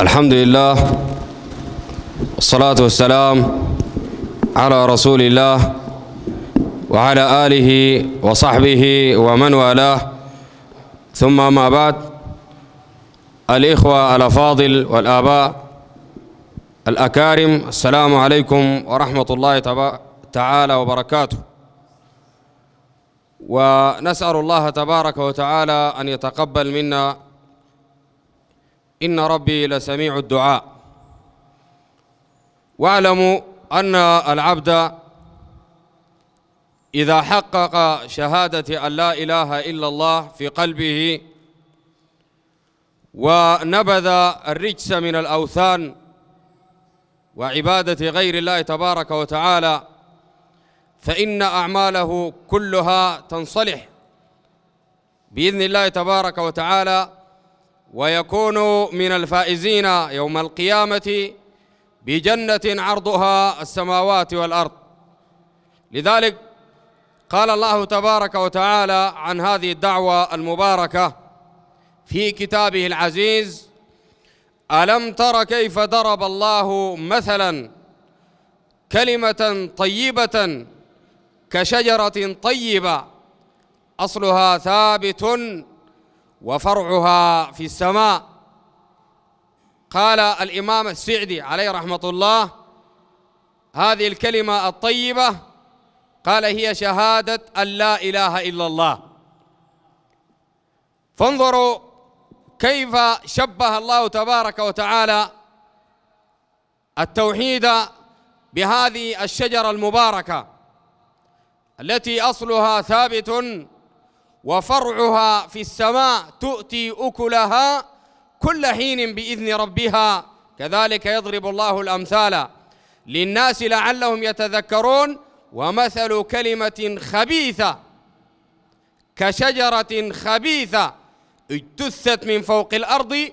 الحمد لله والصلاة والسلام على رسول الله وعلى آله وصحبه ومن والاه ثم ما بعد الإخوة الأفاضل والآباء الأكارم السلام عليكم ورحمة الله تعالى وبركاته ونسأل الله تبارك وتعالى أن يتقبل منا إن ربي لسميع الدعاء واعلموا أن العبد إذا حقق شهادة أن لا إله إلا الله في قلبه ونبذ الرجس من الأوثان وعبادة غير الله تبارك وتعالى فإن أعماله كلها تنصلح بإذن الله تبارك وتعالى ويكون من الفائزين يوم القيامة بجنة عرضها السماوات والأرض لذلك قال الله تبارك وتعالى عن هذه الدعوة المباركة في كتابه العزيز ألم تر كيف ضرب الله مثلا كلمة طيبة كشجرة طيبة أصلها ثابت وفرعها في السماء قال الإمام السعدي عليه رحمة الله هذه الكلمة الطيبة قال هي شهادة أن لا إله إلا الله فانظروا كيف شبه الله تبارك وتعالى التوحيد بهذه الشجرة المباركة التي أصلها ثابت وفرعها في السماء تؤتي أكلها كل حين بإذن ربها كذلك يضرب الله الأمثال للناس لعلهم يتذكرون ومثل كلمة خبيثة كشجرة خبيثة اجتثت من فوق الأرض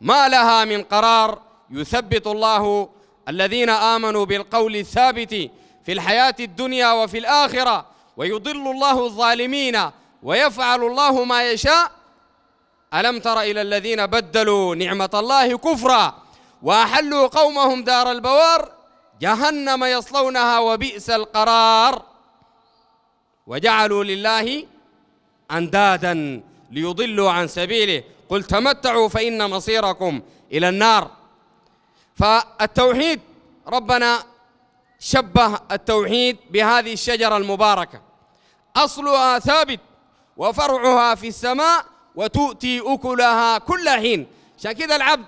ما لها من قرار يثبت الله الذين آمنوا بالقول الثابت في الحياة الدنيا وفي الآخرة ويضل الله الظالمين ويفعل الله ما يشاء ألم تر إلى الذين بدلوا نعمة الله كفرا وأحلوا قومهم دار البوار جهنم يصلونها وبئس القرار وجعلوا لله أندادا ليضلوا عن سبيله قل تمتعوا فإن مصيركم إلى النار فالتوحيد ربنا شبه التوحيد بهذه الشجرة المباركة أصلها ثابت وفرعها في السماء وتؤتي أكلها كل حين عشان كذا العبد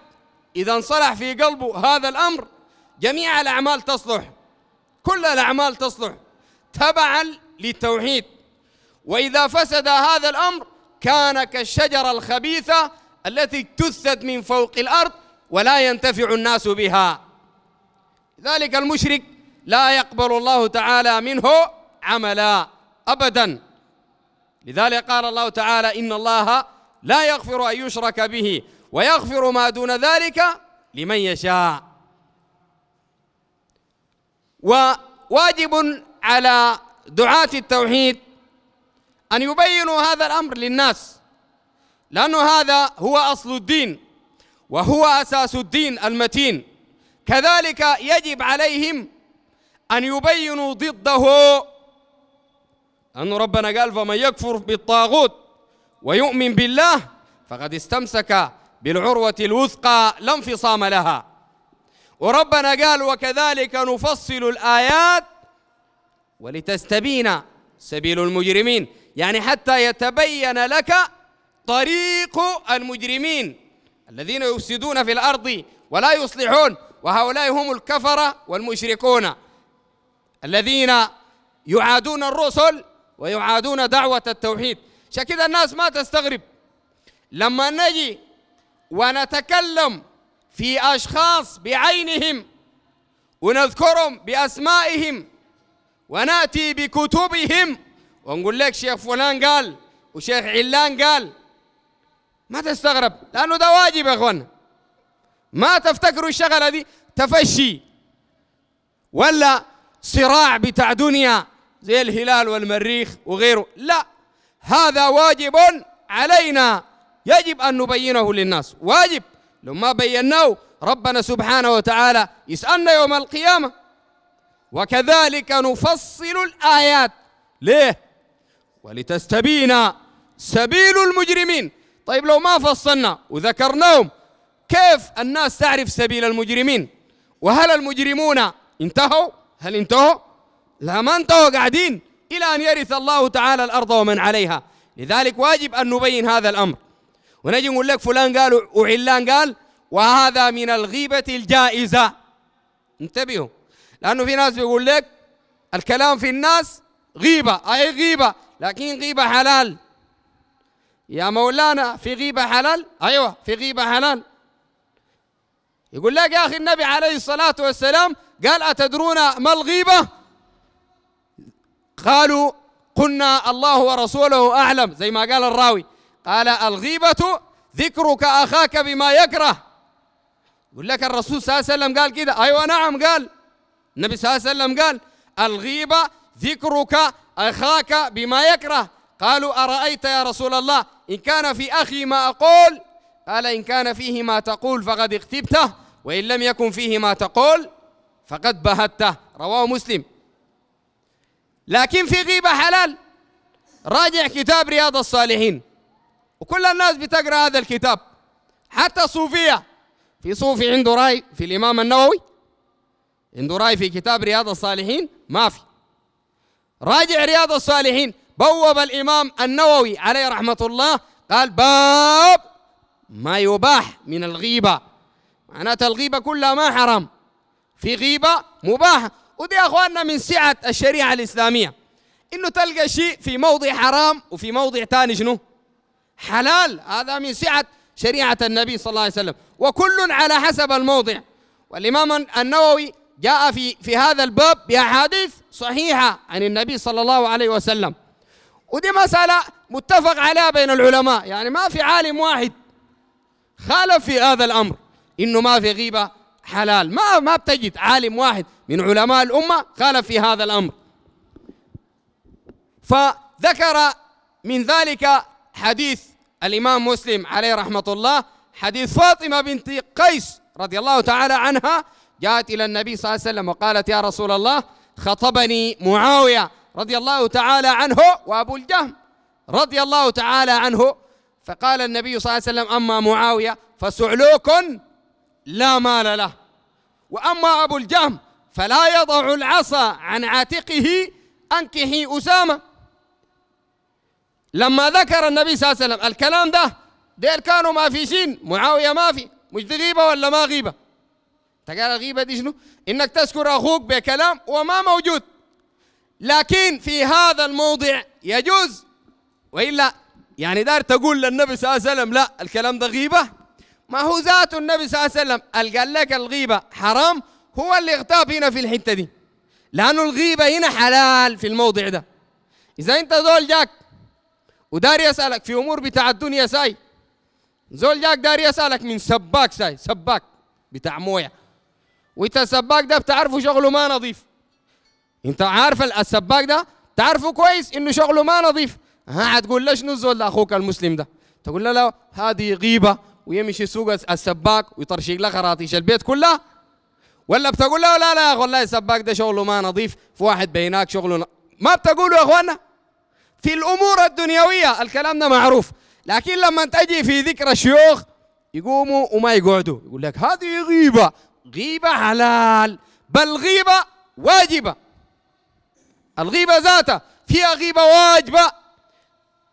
إذا انصلح في قلبه هذا الأمر جميع الأعمال تصلح كل الأعمال تصلح تبعا للتوحيد وإذا فسد هذا الأمر كان كالشجرة الخبيثة التي اجتثت من فوق الأرض ولا ينتفع الناس بها ذلك المشرك لا يقبل الله تعالى منه عملا أبداً لذلك قال الله تعالى إن الله لا يغفر أن يشرك به ويغفر ما دون ذلك لمن يشاء وواجب على دعاة التوحيد أن يبينوا هذا الأمر للناس لأن هذا هو أصل الدين وهو أساس الدين المتين كذلك يجب عليهم أن يبينوا ضده أن ربنا قال فمن يكفر بالطاغوت ويؤمن بالله فقد استمسك بالعروة الوثقى لا انفصام لها وربنا قال وكذلك نفصل الآيات ولتستبين سبيل المجرمين يعني حتى يتبين لك طريق المجرمين الذين يفسدون في الأرض ولا يصلحون وهؤلاء هم الكفرة والمشركون الذين يعادون الرسل ويعادون دعوة التوحيد عشان الناس ما تستغرب لما نجي ونتكلم في أشخاص بعينهم ونذكرهم بأسمائهم ونأتي بكتبهم ونقول لك شيخ فلان قال وشيخ علان قال ما تستغرب لأنه ده واجب يا أخوانا ما تفتكروا الشغلة دي تفشي ولا صراع بتاع دنيا زي الهلال والمريخ وغيره لا هذا واجب علينا يجب أن نبينه للناس واجب لو ما بيناه ربنا سبحانه وتعالى يسألنا يوم القيامة وكذلك نفصل الآيات ليه؟ ولتستبين سبيل المجرمين طيب لو ما فصلنا وذكرناهم كيف الناس تعرف سبيل المجرمين وهل المجرمون انتهوا؟ هل انتهوا؟ لامنطوا قاعدين إلى أن يرث الله تعالى الأرض ومن عليها لذلك واجب أن نبين هذا الأمر ونجي نقول لك فلان قال وعلان قال وهذا من الغيبة الجائزة انتبهوا لأنه في ناس بيقول لك الكلام في الناس غيبة أي غيبة لكن غيبة حلال يا مولانا في غيبة حلال أيوة في غيبة حلال يقول لك يا أخي النبي عليه الصلاة والسلام قال أتدرون ما الغيبة قالوا قلنا الله ورسوله أعلم زي ما قال الراوي قال الغيبة ذكرك أخاك بما يكره يقول لك الرسول صلى الله عليه وسلم قال كده أيوة نعم قال النبي صلى الله عليه وسلم قال الغيبة ذكرك أخاك بما يكره قالوا أرأيت يا رسول الله إن كان في أخي ما أقول قال إن كان فيه ما تقول فقد اغتبته وإن لم يكن فيه ما تقول فقد بهته رواه مسلم لكن في غيبة حلال راجع كتاب رياض الصالحين وكل الناس بتقرأ هذا الكتاب حتى الصوفية في صوفي عنده رأي في الإمام النووي عنده رأي في كتاب رياض الصالحين ما في راجع رياض الصالحين بوب الإمام النووي عليه رحمة الله قال باب ما يباح من الغيبة معناتها الغيبة كلها ما حرام في غيبة مباحة ودي يا اخواننا من سعه الشريعه الاسلاميه انه تلقى شيء في موضع حرام وفي موضع ثاني شنو؟ حلال هذا من سعه شريعه النبي صلى الله عليه وسلم وكل على حسب الموضع والامام النووي جاء في في هذا الباب باحاديث صحيحه عن النبي صلى الله عليه وسلم ودي مساله متفق عليها بين العلماء يعني ما في عالم واحد خالف في هذا الامر انه ما في غيبه حلال ما ما بتجد عالم واحد من علماء الأمة خالف في هذا الأمر فذكر من ذلك حديث الإمام مسلم عليه رحمة الله حديث فاطمة بنت قيس رضي الله تعالى عنها جاءت إلى النبي صلى الله عليه وسلم وقالت يا رسول الله خطبني معاوية رضي الله تعالى عنه وأبو الجهم رضي الله تعالى عنه فقال النبي صلى الله عليه وسلم أما معاوية فسعلوك لا مال له وأما أبو الجهم فلا يضع العصا عن عاتقه أنكحي أسامة لما ذكر النبي صلى الله عليه وسلم الكلام ده دير كانوا ما في شين معاوية ما في مش دي غيبة ولا ما غيبة تقال الغيبة دي شنو إنك تذكر أخوك بكلام وما موجود لكن في هذا الموضع يجوز وإلا يعني دار تقول للنبي صلى الله عليه وسلم لا الكلام ده غيبة ما هو ذاته النبي صلى الله عليه وسلم قال لك الغيبة حرام هو اللي اغتاب هنا في الحتة دي لأنه الغيبة هنا حلال في الموضع ده إذا أنت زول جاك ودار يسألك في أمور بتاع الدنيا ساي زول جاك دار يسألك من سباك ساي سباك بتاع مويه وانت السباك ده بتعرفه شغله ما نظيف انت عارف السباك ده تعرفه كويس انه شغله ما نظيف ها هتقول له شنو الزول المسلم ده تقول له لا هذه غيبه ويمشي سوق السباك ويطرشق لها خراطيش البيت كلها ولا بتقول له لا لا يا اخوان والله السباك ده شغله ما نظيف في واحد بيناك شغله ن... ما بتقولوا يا اخوانا في الامور الدنيويه الكلام ده معروف لكن لما تجي في ذكر الشيوخ يقوموا وما يقعدوا يقول لك هذه غيبه غيبه حلال بل غيبه واجبه الغيبه ذاتها فيها غيبه واجبه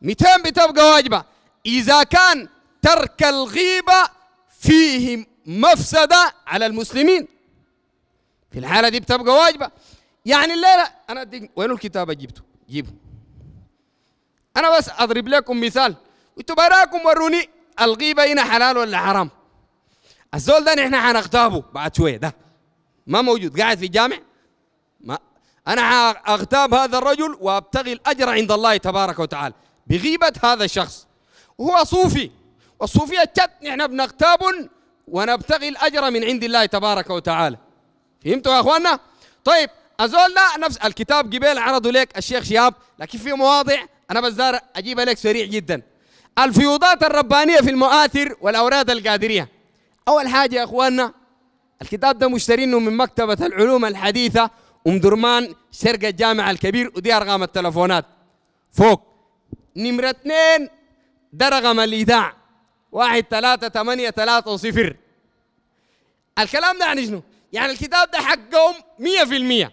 200 بتبقى واجبه اذا كان ترك الغيبة فيه مفسدة على المسلمين في الحالة دي بتبقى واجبة يعني الليلة أنا أديك وين الكتاب جبته جيبه أنا بس أضرب لكم مثال قلت براكم وروني الغيبة هنا حلال ولا حرام الزول ده نحن حنغتابه بعد شوية ده ما موجود قاعد في الجامع ما أنا أغتاب هذا الرجل وأبتغي الأجر عند الله تبارك وتعالى بغيبة هذا الشخص وهو صوفي الصوفية جد نحن بنغتاب ونبتغي الأجر من عند الله تبارك وتعالى فهمتوا يا أخوانا؟ طيب أزول ده نفس الكتاب قبيل عرضه لك الشيخ شهاب لكن في مواضع أنا بزار أجيبها لك سريع جدا الفيوضات الربانية في المؤاثر والأوراد القادرية أول حاجة يا أخواننا الكتاب ده مشترينه من مكتبة العلوم الحديثة أم درمان شرق الجامع الكبير ودي أرقام التلفونات فوق نمرة اثنين ده رقم الإذاعة واحد ثلاثة ثمانية ثلاثة صفر الكلام ده يعني شنو؟ يعني الكتاب ده حقهم مية في المية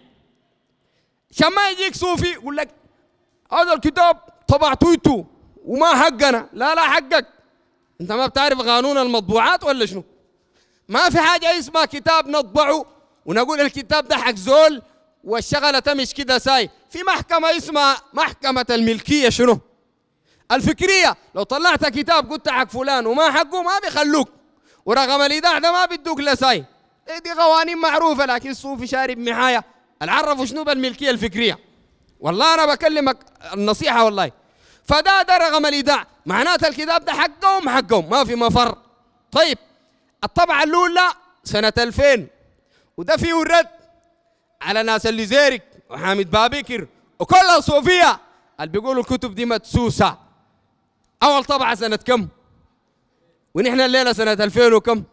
عشان ما يجيك صوفي يقول لك هذا الكتاب طبعته وما حقنا لا لا حقك انت ما بتعرف قانون المطبوعات ولا شنو؟ ما في حاجة اسمها كتاب نطبعه ونقول الكتاب ده حق زول والشغلة تمش كده ساي في محكمة اسمها محكمة الملكية شنو؟ الفكريه لو طلعت كتاب قلت حق فلان وما حقه ما بيخلوك ورقم الايداع ده ما بيدوك لساي إيه دي قوانين معروفه لكن الصوفي شارب معايا العرفوا شنو بالملكيه الفكريه والله انا بكلمك النصيحه والله فده ده رقم الايداع معناته الكتاب ده حقهم حقهم ما في مفر طيب الطبعه الاولى سنه 2000 وده فيه الرد على ناس اللي زيرك وحامد بابكر وكل الصوفيه اللي بيقولوا الكتب دي مدسوسه اول طبعه سنه كم ونحن الليله سنه 2000 وكم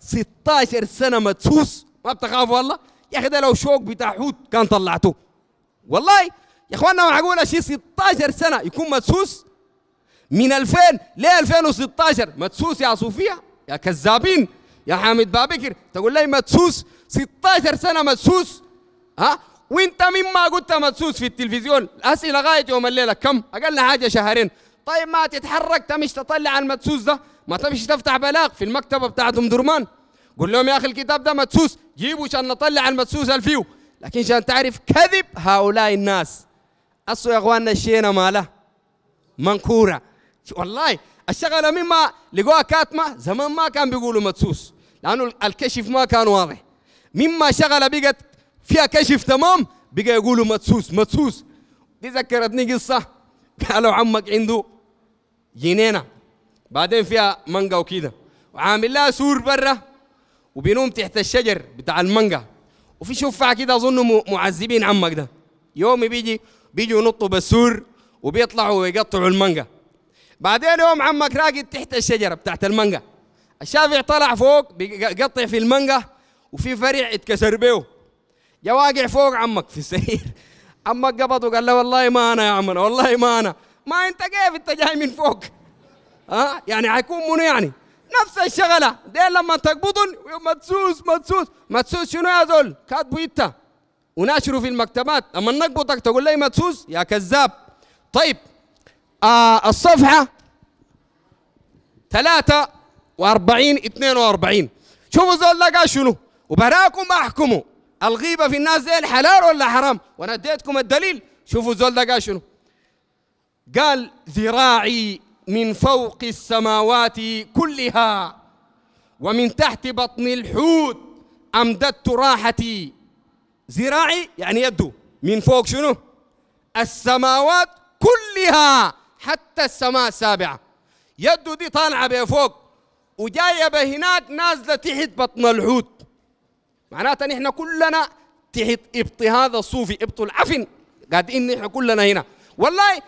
16 سنه مدسوس ما بتخاف والله يا اخي ده لو شوك بتاع حوت كان طلعته والله يا اخواننا ما اقول شيء 16 سنه يكون مدسوس من 2000 ل 2016 مدسوس يا صوفيا يا كذابين يا حامد بابكر تقول لي مدسوس 16 سنه مدسوس ها وانت مما قلت مدسوس في التلفزيون الاسئله لغايه يوم الليله كم؟ اقل حاجه شهرين طيب ما تتحرك تمشي تطلع المدسوس ده ما تمشي تفتح بلاغ في المكتبه بتاعت ام درمان قول لهم يا اخي الكتاب ده مدسوس جيبوا عشان نطلع المدسوس الفيو لكن عشان تعرف كذب هؤلاء الناس اصل يا اخواننا الشينا ماله منكوره والله الشغله مما لقوها كاتمه زمان ما كان بيقولوا مدسوس لانه الكشف ما كان واضح مما شغله بقت فيها كشف تمام بقى يقولوا مدسوس مدسوس دي ذكرتني قصه قالوا عمك عنده جنينه بعدين فيها مانجا وكده وعامل لها سور برا وبينوم تحت الشجر بتاع المانجا وفي شفاعة كده اظن معذبين عمك ده يوم بيجي بيجوا ينطوا بالسور وبيطلعوا ويقطعوا المانجا بعدين يوم عمك راقد تحت الشجره بتاعت المانجا الشافع طلع فوق بيقطع في المانجا وفي فرع اتكسر بيه جا واقع فوق عمك في السرير أما قبضه قال له والله ما أنا يا عمنا والله ما أنا ما أنت كيف أنت جاي من فوق ها أه؟ يعني حيكون منو يعني نفس الشغلة دي لما تقبضن مدسوس مدسوس مدسوس شنو يا زول كاتبو إنت وناشروا في المكتبات أما نقبضك تقول لي مدسوس يا كذاب طيب آه الصفحة 43 42 شوفوا زول لقى شنو وبراكم أحكموا الغيبة في الناس ديل حلال ولا حرام وانا اديتكم الدليل شوفوا زول ده قال شنو قال ذراعي من فوق السماوات كلها ومن تحت بطن الحوت أمددت راحتي ذراعي يعني يده من فوق شنو السماوات كلها حتى السماء السابعة يده دي طالعة بفوق وجاية بهناك نازلة تحت بطن الحوت معناتها نحن كلنا تحت ابط هذا الصوفي ابط العفن قاعدين نحن كلنا هنا والله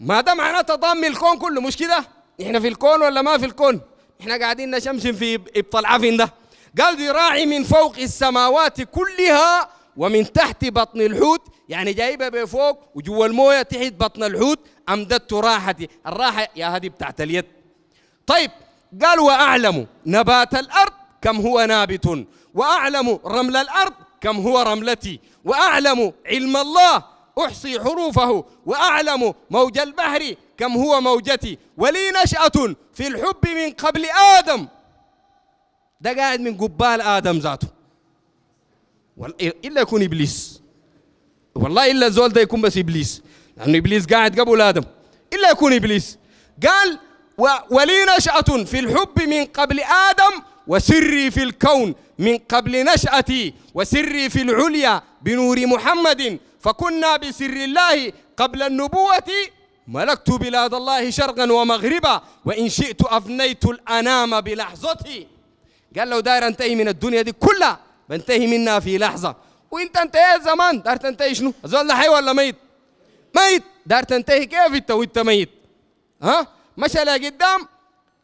ما ده معناته ضم الكون كله مش كده نحن في الكون ولا ما في الكون نحن قاعدين نشمشم في ابط العفن ده قال ذراعي من فوق السماوات كلها ومن تحت بطن الحوت يعني جايبها بفوق وجوا المويه تحت بطن الحوت امددت راحتي الراحه يا هذه بتاعت اليد طيب قال واعلم نبات الارض كم هو نابت وأعلم رمل الأرض كم هو رملتي وأعلم علم الله أحصي حروفه وأعلم موج البحر كم هو موجتي ولي نشأة في الحب من قبل آدم ده قاعد من قبال آدم ذاته إلا يكون إبليس والله إلا زول ده يكون بس إبليس لأنه إبليس قاعد قبل آدم إلا يكون إبليس قال ولي نشأة في الحب من قبل آدم وسري في الكون من قبل نشأتي وسري في العليا بنور محمد فكنا بسر الله قبل النبوة ملكت بلاد الله شرقا ومغربا وإن شئت أفنيت الأنام بلحظتي قال لو داير أنتهي من الدنيا دي كلها بنتهي منها في لحظة وانت انتهيت زمان دار تنتهي شنو الزول حي ولا ميت ميت دار تنتهي كيف انت وانت ميت ها مشى لقدام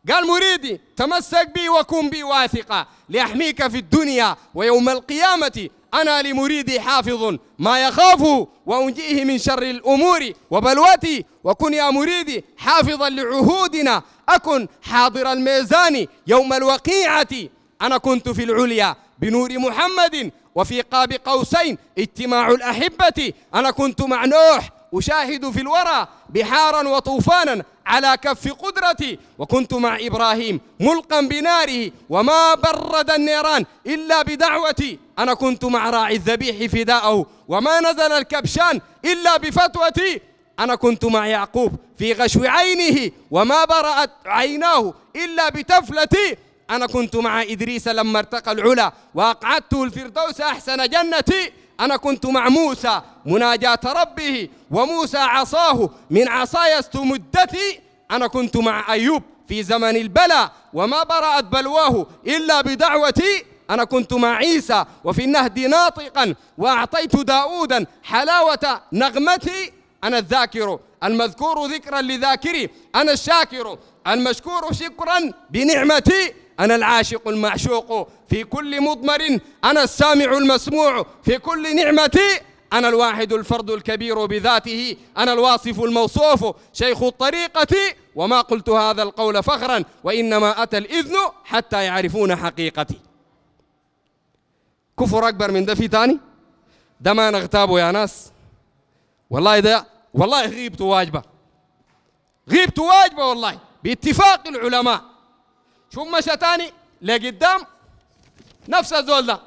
قال مريدي تمسك بي وكن بي واثقا لأحميك في الدنيا ويوم القيامة أنا لمريدي حافظ ما يخاف وأنجيه من شر الأمور وبلوتي وكن يا مريدي حافظا لعهودنا أكن حاضر الميزان يوم الوقيعة أنا كنت في العليا بنور محمد وفي قاب قوسين اجتماع الأحبة أنا كنت مع نوح أشاهد في الورى بحارا وطوفانا على كف قدرتي وكنت مع إبراهيم ملقا بناره وما برد النيران إلا بدعوتي أنا كنت مع راعي الذبيح فداءه وما نزل الكبشان إلا بفتوتي أنا كنت مع يعقوب في غشو عينه وما برأت عيناه إلا بتفلتي أنا كنت مع إدريس لما ارتقى العلا وأقعدته الفردوس أحسن جنتي أنا كنت مع موسى مناجاة ربه وموسى عصاه من عصاي مدتي أنا كنت مع أيوب في زمن البلاء وما برأت بلواه إلا بدعوتي أنا كنت مع عيسى وفي النهد ناطقا وأعطيت داودا حلاوة نغمتي أنا الذاكر المذكور ذكرا لذاكري أنا الشاكر المشكور شكرا بنعمتي أنا العاشق المعشوق في كل مضمر أنا السامع المسموع في كل نعمة أنا الواحد الفرد الكبير بذاته أنا الواصف الموصوف شيخ الطريقة وما قلت هذا القول فخرا وإنما أتى الإذن حتى يعرفون حقيقتي كفر أكبر من ده في تاني ده ما نغتابه يا ناس والله ده والله غيبت واجبة غيبت واجبة والله باتفاق العلماء شو مشى تاني لقدام نفس الزول ده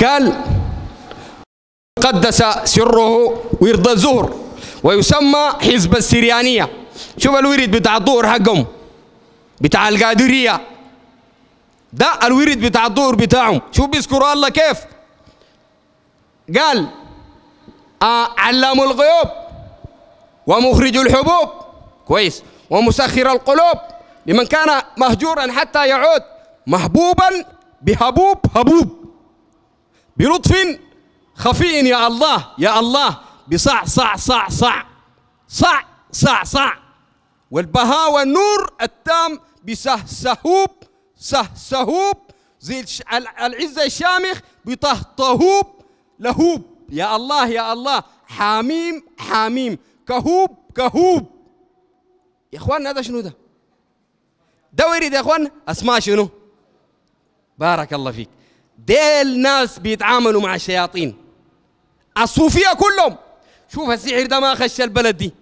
قال قدس سره ويرضى الزهر ويسمى حزب السريانيه شوف الورد بتاع الظهر حقهم بتاع القادريه ده الورد بتاع الظهر بتاعهم شوف بيذكروا الله كيف قال آه علام الغيوب ومخرج الحبوب كويس ومسخر القلوب لمن كان مهجورا حتى يعود محبوبا بهبوب هبوب بلطف خفي يا الله يا الله بصع صع صع صع صع صع صع, صع والبهاء والنور التام بسهسهوب سهسهوب زي العزة الشامخ بطهطهوب لهوب يا الله يا الله حاميم حاميم كهوب كهوب يا اخواننا هذا شنو ده ده ورد يا اخواننا اسماء شنو بارك الله فيك ديل ناس بيتعاملوا مع الشياطين الصوفيه كلهم شوف السحر ده ما خش البلد دي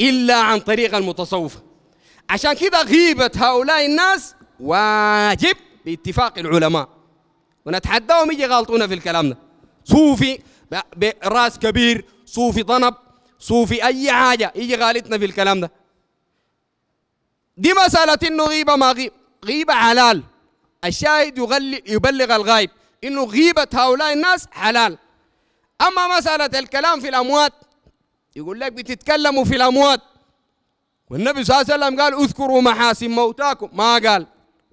إلا عن طريق المتصوفة عشان كده غيبة هؤلاء الناس واجب باتفاق العلماء ونتحداهم يجي غلطونا في الكلام ده صوفي براس كبير صوفي طنب صوفي أي حاجة يجي غالطنا في الكلام ده دي مسألة إنه غيبة ما غيب غيبة حلال الشاهد يبلغ الغايب إنه غيبة هؤلاء الناس حلال أما مسألة الكلام في الأموات يقول لك بتتكلموا في الأموات والنبي صلى الله عليه وسلم قال اذكروا محاسن موتاكم ما قال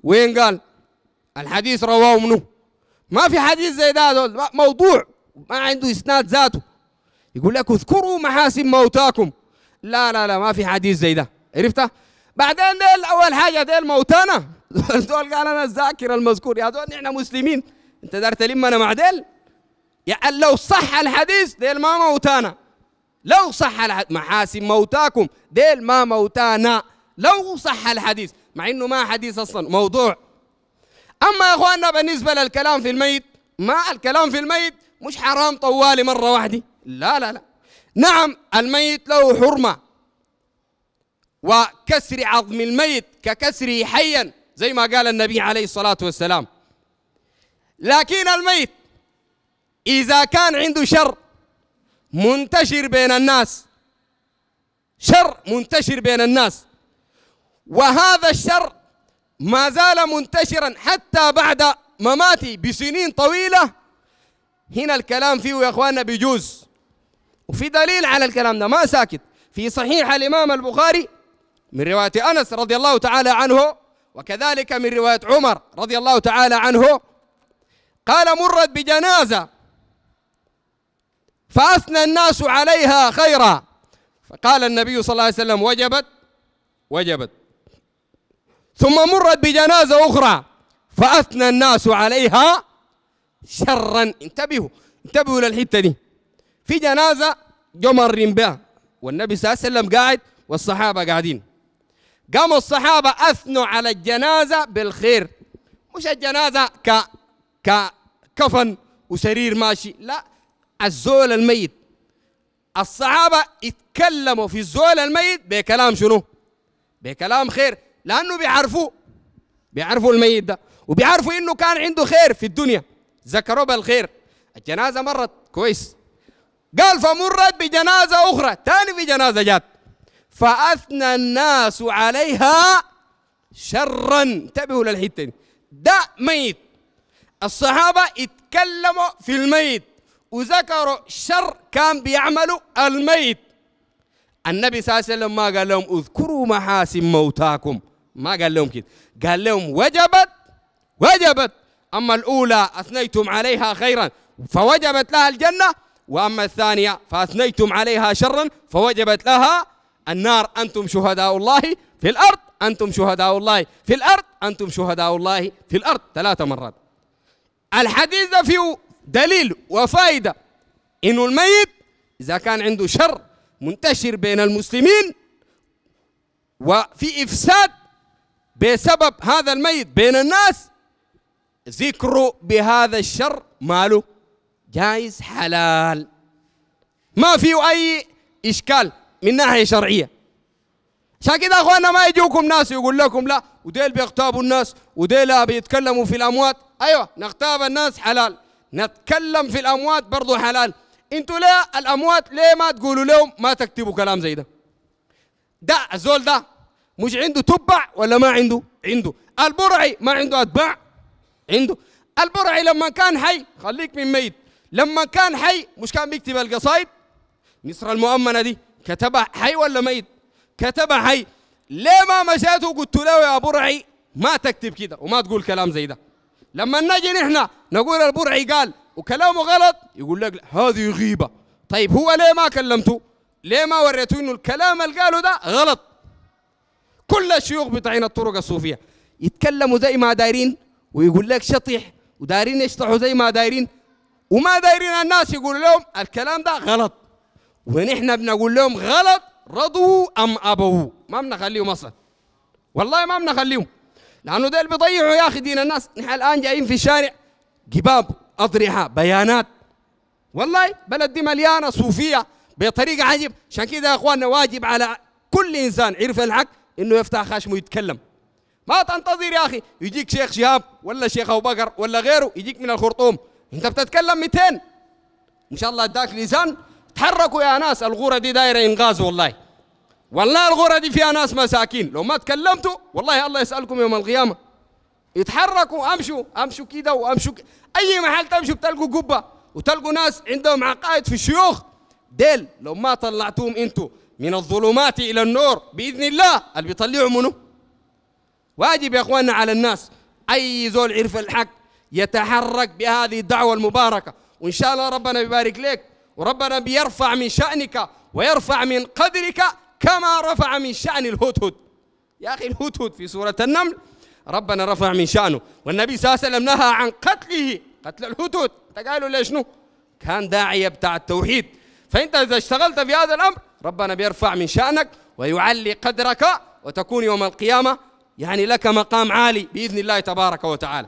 وين قال الحديث رواه منه ما في حديث زي ده موضوع ما عنده إسناد ذاته يقول لك اذكروا محاسن موتاكم لا لا لا ما في حديث زي ده عرفته بعدين ديل أول حاجة ديل موتانا دول قال أنا الذاكر المذكور يا دول نحن مسلمين أنت دار تلمنا مع ديل يعني لو صح الحديث ديل ما موتانا لو صح الحديث محاسن موتاكم ديل ما موتانا لو صح الحديث مع انه ما حديث اصلا موضوع اما يا اخواننا بالنسبه للكلام في الميت ما الكلام في الميت مش حرام طوالي مره واحده لا لا لا نعم الميت له حرمه وكسر عظم الميت ككسره حيا زي ما قال النبي عليه الصلاه والسلام لكن الميت اذا كان عنده شر منتشر بين الناس شر منتشر بين الناس وهذا الشر ما زال منتشرا حتى بعد مماتي بسنين طويلة هنا الكلام فيه يا أخواننا بيجوز وفي دليل على الكلام ده ما ساكت في صحيح الإمام البخاري من رواية أنس رضي الله تعالى عنه وكذلك من رواية عمر رضي الله تعالى عنه قال مرت بجنازة فأثنى الناس عليها خيرا فقال النبي صلى الله عليه وسلم وجبت وجبت ثم مرت بجنازة أخرى فأثنى الناس عليها شرا انتبهوا انتبهوا للحتة دي في جنازة جمر بها والنبي صلى الله عليه وسلم قاعد والصحابة قاعدين قاموا الصحابة أثنوا على الجنازة بالخير مش الجنازة ك ك كفن وسرير ماشي لا الزول الميت الصحابة يتكلموا في الزول الميت بكلام شنو بكلام خير لأنه بيعرفوا بيعرفوا الميت ده وبيعرفوا إنه كان عنده خير في الدنيا ذكروا بالخير الجنازة مرت كويس قال فمرت بجنازة أخرى تاني في جنازة جات فأثنى الناس عليها شرا انتبهوا للحتة دي ده ميت الصحابة اتكلموا في الميت وذكروا شر كان بيعملوا الميت النبي صلى الله عليه وسلم ما قال لهم اذكروا محاسن موتاكم ما قال لهم كده قال لهم وجبت وجبت أما الأولى أثنيتم عليها خيرا فوجبت لها الجنة وأما الثانية فأثنيتم عليها شرا فوجبت لها النار أنتم شهداء الله في الأرض أنتم شهداء الله في الأرض أنتم شهداء الله في الأرض ثلاث مرات الحديث ده فيه دليل وفائدة إنه الميت إذا كان عنده شر منتشر بين المسلمين وفي إفساد بسبب هذا الميت بين الناس ذكره بهذا الشر ماله جائز حلال ما فيه أي إشكال من ناحية شرعية عشان كده أخوانا ما يجوكم ناس يقول لكم لا وديل بيغتابوا الناس وديل بيتكلموا في الأموات أيوة نغتاب الناس حلال نتكلم في الأموات برضو حلال انتوا ليه الأموات ليه ما تقولوا لهم ما تكتبوا كلام زي ده ده الزول ده مش عنده تبع ولا ما عنده عنده البرعي ما عنده أتباع عنده البرعي لما كان حي خليك من ميت لما كان حي مش كان بيكتب القصايد مصر المؤمنة دي كتبها حي ولا ميت كتبها حي ليه ما مشيت وقلت له يا برعي ما تكتب كده وما تقول كلام زي ده لما نجي نحن نقول البرعي قال وكلامه غلط يقول لك هذه غيبة طيب هو ليه ما كلمته ليه ما وريته انه الكلام اللي قاله ده غلط كل الشيوخ بتاعين الطرق الصوفية يتكلموا زي ما دايرين ويقول لك شطيح ودايرين يشطحوا زي ما دايرين وما دايرين الناس يقولوا لهم الكلام ده غلط ونحن بنقول لهم غلط رضوا ام ابوا ما بنخليهم اصلا والله ما بنخليهم لانه ديل بيضيعوا يا اخي دين الناس نحن الان جايين في الشارع جباب اضرحه بيانات والله بلد دي مليانه صوفيه بطريقه عجيب عشان كده يا اخواننا واجب على كل انسان عرف الحق انه يفتح خشمه ويتكلم ما تنتظر يا اخي يجيك شيخ شهاب ولا شيخ ابو بكر ولا غيره يجيك من الخرطوم انت بتتكلم 200 ان شاء الله اداك لسان تحركوا يا ناس الغوره دي دايره انغاز والله والله الغرة دي فيها ناس مساكين لو ما تكلمتوا والله الله يسألكم يوم القيامة يتحركوا امشوا امشوا كده وامشوا كده. اي محل تمشوا بتلقوا قبة وتلقوا ناس عندهم عقائد في الشيوخ ديل لو ما طلعتوهم انتوا من الظلمات الى النور باذن الله اللي بيطلعوا منه واجب يا اخواننا على الناس اي زول عرف الحق يتحرك بهذه الدعوه المباركه وان شاء الله ربنا يبارك لك وربنا بيرفع من شانك ويرفع من قدرك كما رفع من شأن الهدهد يا أخي الهدهد في سورة النمل ربنا رفع من شأنه والنبي صلى الله عليه وسلم نهى عن قتله قتل الهدهد تقالوا ليش شنو كان داعية بتاع التوحيد فأنت إذا اشتغلت في هذا الأمر ربنا بيرفع من شأنك ويعلي قدرك وتكون يوم القيامة يعني لك مقام عالي بإذن الله تبارك وتعالى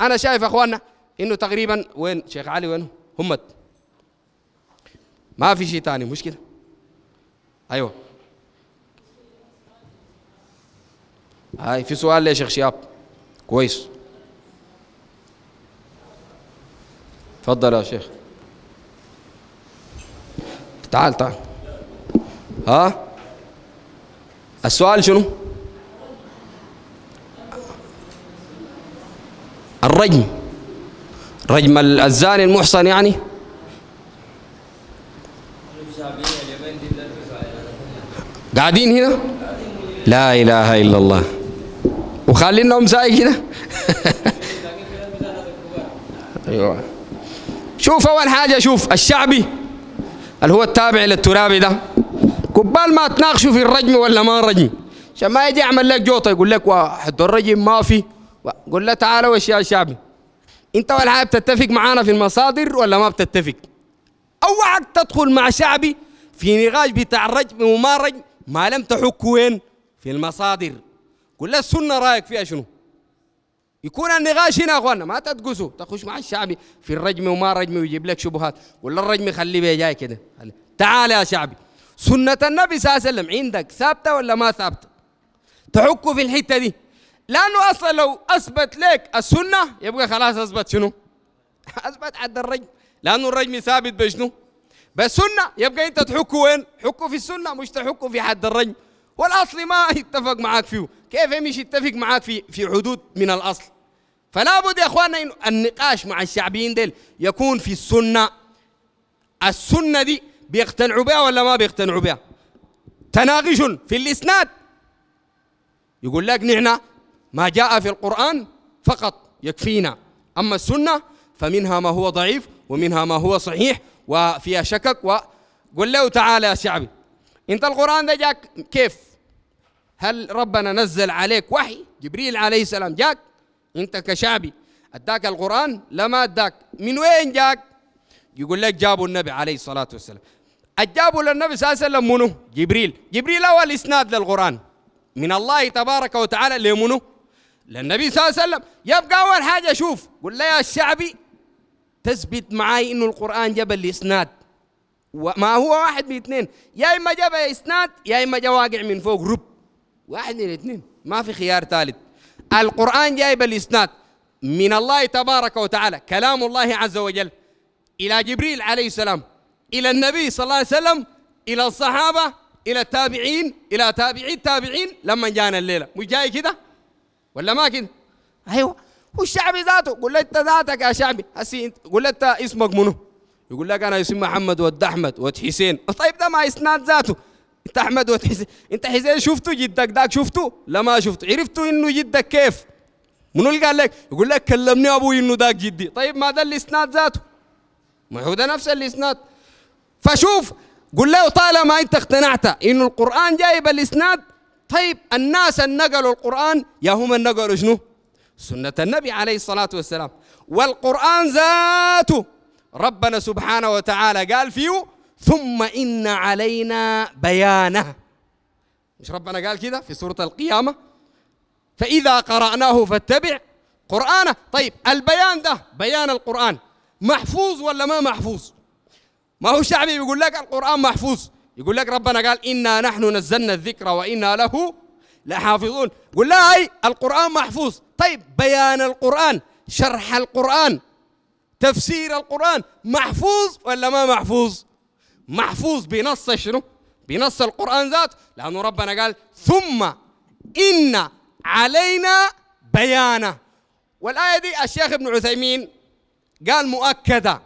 أنا شايف أخواننا إنه تقريبا وين شيخ علي وين همت ما في شيء ثاني مشكلة ايوه هاي في سؤال يا شيخ شياب كويس تفضل يا شيخ تعال تعال ها السؤال شنو الرجم رجم الزاني المحصن يعني قاعدين هنا لا إله إلا الله وخلينهم زي كده ايوه شوف اول حاجه شوف الشعبي اللي هو التابع للترابي ده قبال ما تناقشوا في الرجم ولا ما رجم عشان ما يجي يعمل لك جوطه يقول لك واحد الرجم ما في قول له تعالى وش يا شعبي انت اول حاجه بتتفق معانا في المصادر ولا ما بتتفق اوعك تدخل مع شعبي في نقاش بتاع الرجم وما رجم ما لم تحك وين في المصادر قول له السنه رايك فيها شنو يكون النقاش هنا يا اخوانا ما تدقسوا تخش مع الشعبي في الرجم وما رجم ويجيب لك شبهات ولا الرجم خليه بيه جاي كده تعال يا شعبي سنة النبي صلى الله عليه وسلم عندك ثابتة ولا ما ثابتة تحك في الحتة دي لأنه أصلا لو أثبت لك السنة يبقى خلاص أثبت شنو أثبت حد الرجم لأنه الرجم ثابت بشنو بس سنة يبقى أنت تحكه وين؟ حكه في السنة مش تحكه في حد الرجم والأصل ما يتفق معاك فيه كيف مش يتفق معاك في في حدود من الأصل فلا بد يا اخواننا إن النقاش مع الشعبيين ديل يكون في السنة السنة دي بيقتنعوا بها ولا ما بيقتنعوا بها تناقش في الإسناد يقول لك نحن ما جاء في القرآن فقط يكفينا أما السنة فمنها ما هو ضعيف ومنها ما هو صحيح وفيها شكك وقل له تعالى يا شعبي انت القرآن ده جاك كيف هل ربنا نزل عليك وحي جبريل عليه السلام جاك انت كشعبي اداك القرآن لما اداك من وين جاك يقول لك جابوا النبي عليه الصلاة والسلام أجابوا للنبي صلى الله عليه وسلم منو؟ جبريل جبريل هو الإسناد للقرآن من الله تبارك وتعالى لمنو؟ للنبي صلى الله عليه وسلم يبقى أول حاجة شوف قل له يا شعبي تثبت معي انه القران جاب الاسناد وما هو واحد من اثنين يا اما جاب اسناد يا اما جاء واقع من فوق رب واحد من الاثنين ما في خيار ثالث القران جايب الاسناد من الله تبارك وتعالى كلام الله عز وجل الى جبريل عليه السلام الى النبي صلى الله عليه وسلم الى الصحابه الى التابعين الى تابعي التابعين لما جانا الليله مش جاي كده ولا ما كده ايوه والشعبي ذاته قول له انت ذاتك يا شعبي هسي انت قول له انت اسمك منو يقول لك انا اسمي محمد ود احمد ود حسين طيب ده ما اسناد ذاته انت احمد ود حسين انت حسين شفته جدك ذاك شفته لا ما شفته عرفته انه جدك كيف منو اللي قال لك يقول لك كلمني ابوي انه ذاك جدي طيب ما ده الاسناد ذاته ما هو ده نفس الاسناد فشوف قل له طالما انت اقتنعت انه القران جايب الاسناد طيب الناس اللي نقلوا القران يا هم اللي نقلوا شنو سنة النبي عليه الصلاة والسلام والقرآن ذاته ربنا سبحانه وتعالى قال فيه ثم إن علينا بيانه مش ربنا قال كذا في سورة القيامة فإذا قرأناه فاتبع قرآنه طيب البيان ده بيان القرآن محفوظ ولا ما محفوظ ما هو شعبي يقول لك القرآن محفوظ يقول لك ربنا قال إنا نحن نزلنا الذكر وإنا له لحافظون قل لا أي القرآن محفوظ طيب بيان القرآن شرح القرآن تفسير القرآن محفوظ ولا ما محفوظ محفوظ بنص شنو بنص القرآن ذات لأنه ربنا قال ثم إن علينا بيانه والآية دي الشيخ ابن عثيمين قال مؤكدة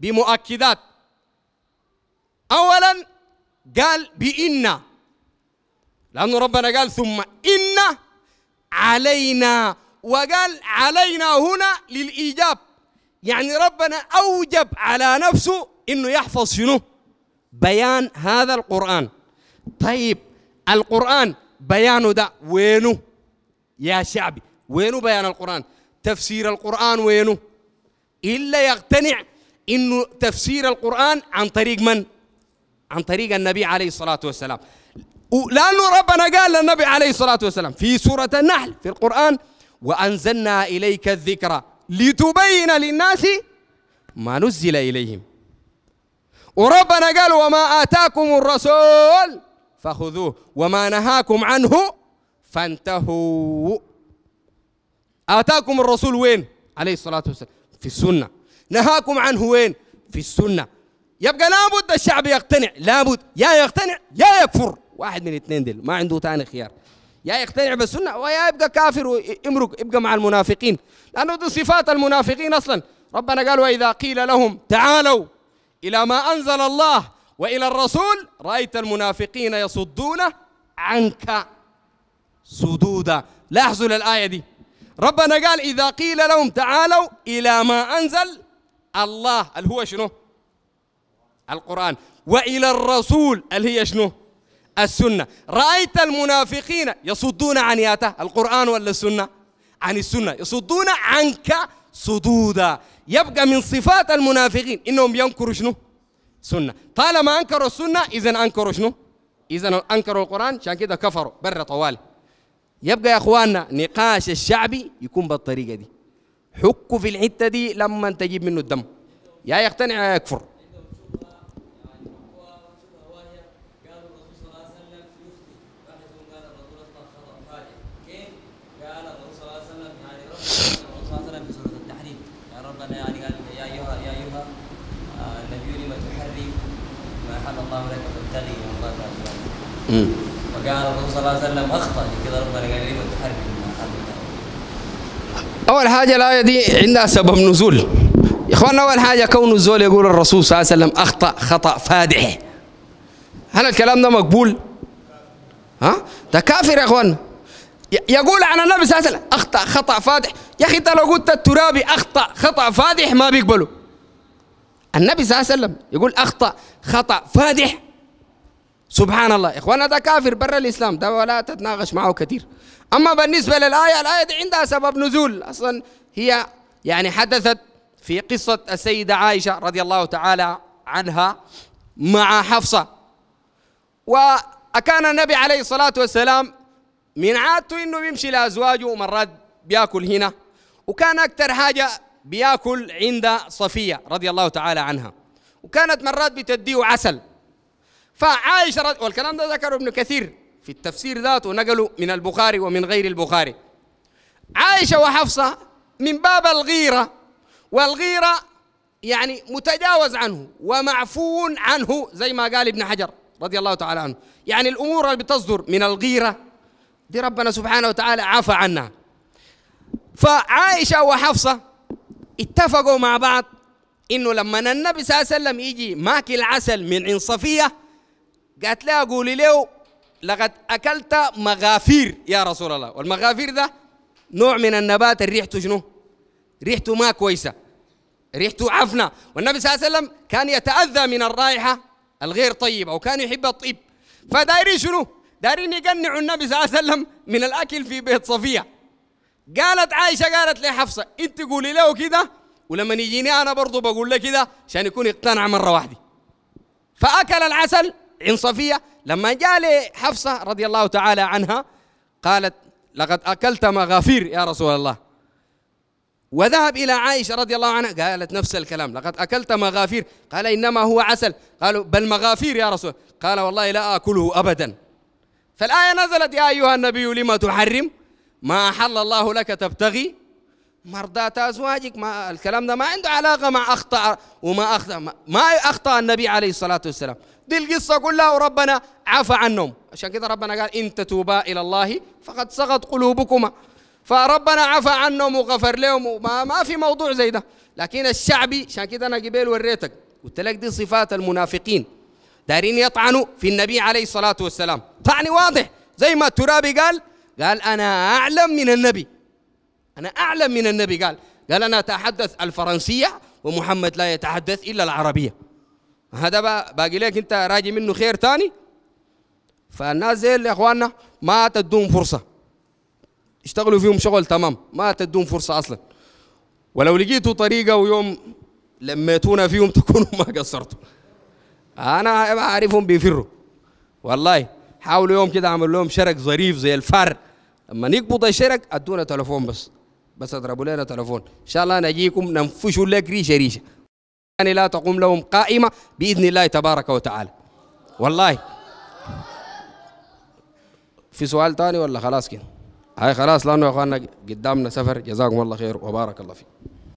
بمؤكدات أولا قال بإنّا لأنه ربنا قال ثم إن علينا وقال علينا هنا للإيجاب يعني ربنا أوجب على نفسه إنه يحفظ شنو بيان هذا القرآن طيب القرآن بيانه ده وينه يا شعبي وينه بيان القرآن تفسير القرآن وينه إلا يقتنع إنه تفسير القرآن عن طريق من عن طريق النبي عليه الصلاة والسلام لأنه ربنا قال للنبي عليه الصلاة والسلام في سورة النحل في القرآن وأنزلنا إليك الذكر لتبين للناس ما نزل إليهم وربنا قال وما آتاكم الرسول فخذوه وما نهاكم عنه فانتهوا آتاكم الرسول وين عليه الصلاة والسلام في السنة نهاكم عنه وين في السنة يبقى لابد الشعب يقتنع لابد يا يقتنع يا يكفر واحد من الاثنين ديل ما عنده ثاني خيار يا يقتنع بالسنه ويا يبقى كافر ويمرق يبقى مع المنافقين لانه دي صفات المنافقين اصلا ربنا قال واذا قيل لهم تعالوا الى ما انزل الله والى الرسول رايت المنافقين يصدون عنك صدودا لاحظوا الايه دي ربنا قال اذا قيل لهم تعالوا الى ما انزل الله اللي هو شنو القران والى الرسول اللي هي شنو السنة رأيت المنافقين يصدون عن ياته القرآن ولا السنة عن السنة يصدون عنك صدودا يبقى من صفات المنافقين إنهم ينكروا شنو سنة طالما أنكروا السنة إذا أنكروا شنو إذا أنكروا القرآن عشان كده كفروا بره طوال يبقى يا إخواننا نقاش الشعبي يكون بالطريقة دي حكوا في الحتة دي لما تجيب منه الدم يا يقتنع يا يكفر يعني اول حاجه الايه دي عندها سبب نزول إخوانا اول حاجه كون نزول يقول الرسول صلى الله عليه وسلم اخطا خطا فادح هل الكلام ده مقبول؟ ها؟ ده كافر يا إخوانا. يقول عن النبي صلى الله عليه وسلم اخطا خطا فادح يا اخي انت لو قلت الترابي اخطا خطا فادح ما بيقبله النبي صلى الله عليه وسلم يقول اخطا خطا فادح سبحان الله إخوانا ده كافر برا الإسلام ده ولا تتناقش معه كثير أما بالنسبة للآية الآية دي عندها سبب نزول أصلا هي يعني حدثت في قصة السيدة عائشة رضي الله تعالى عنها مع حفصة وأكان النبي عليه الصلاة والسلام من عادته إنه بيمشي لأزواجه مرات بياكل هنا وكان أكثر حاجة بياكل عند صفية رضي الله تعالى عنها وكانت مرات بتديه عسل فعائشة والكلام ده ذكره ابن كثير في التفسير ذاته نقله من البخاري ومن غير البخاري عائشة وحفصة من باب الغيرة والغيرة يعني متجاوز عنه ومعفو عنه زي ما قال ابن حجر رضي الله تعالى عنه يعني الأمور اللي بتصدر من الغيرة دي ربنا سبحانه وتعالى عفى عنها فعائشة وحفصة اتفقوا مع بعض انه لما النبي صلى الله عليه وسلم يجي ماكل عسل من عنصفية قالت لها قولي له لقد أكلت مغافير يا رسول الله والمغافير ده نوع من النبات ريحته شنو ريحته ما كويسة ريحته عفنة والنبي صلى الله عليه وسلم كان يتأذى من الرائحة الغير طيبة وكان يحب الطيب فدايرين شنو دايرين يقنعوا النبي صلى الله عليه وسلم من الأكل في بيت صفية قالت عائشة قالت لحفصة انت قولي له كده ولما يجيني انا برضه بقول له كده عشان يكون اقتنع مره واحده فاكل العسل عن صفية لما جاء لحفصة رضي الله تعالى عنها قالت لقد أكلت مغافير يا رسول الله وذهب إلى عائشة رضي الله عنها قالت نفس الكلام لقد أكلت مغافير قال إنما هو عسل قالوا بل مغافير يا رسول قال والله لا آكله أبدا فالآية نزلت يا أيها النبي لما تحرم ما أحل الله لك تبتغي مرضات أزواجك ما الكلام ده ما عنده علاقة مع أخطأ وما أخطأ ما أخطأ النبي عليه الصلاة والسلام دي القصة كلها وربنا عفى عنهم عشان كده ربنا قال إن تتوبا إلى الله فقد سقط قلوبكما فربنا عفى عنهم وغفر لهم وما ما في موضوع زي ده لكن الشعبي عشان كده أنا قبيل وريتك قلت لك دي صفات المنافقين دارين يطعنوا في النبي عليه الصلاة والسلام طعن واضح زي ما الترابي قال قال أنا أعلم من النبي أنا أعلم من النبي قال قال أنا أتحدث الفرنسية ومحمد لا يتحدث إلا العربية هذا بقى باقي لك انت راجي منه خير تاني فالناس زي اللي يا اخواننا ما تدوم فرصه اشتغلوا فيهم شغل تمام ما تدوم فرصه اصلا ولو لقيتوا طريقه ويوم لميتونا فيهم تكونوا ما قصرتوا انا اعرفهم بيفروا والله حاولوا يوم كده اعمل لهم شرك ظريف زي الفار لما يقبض الشرك ادونا تليفون بس بس اضربوا لنا تليفون ان شاء الله نجيكم ننفشوا لك ريشه ريشه يعني لا تقوم لهم قائمة بإذن الله تبارك وتعالى والله في سؤال ثاني ولا خلاص كده هاي خلاص لأنه يا أخواننا قدامنا سفر جزاكم الله خير وبارك الله فيكم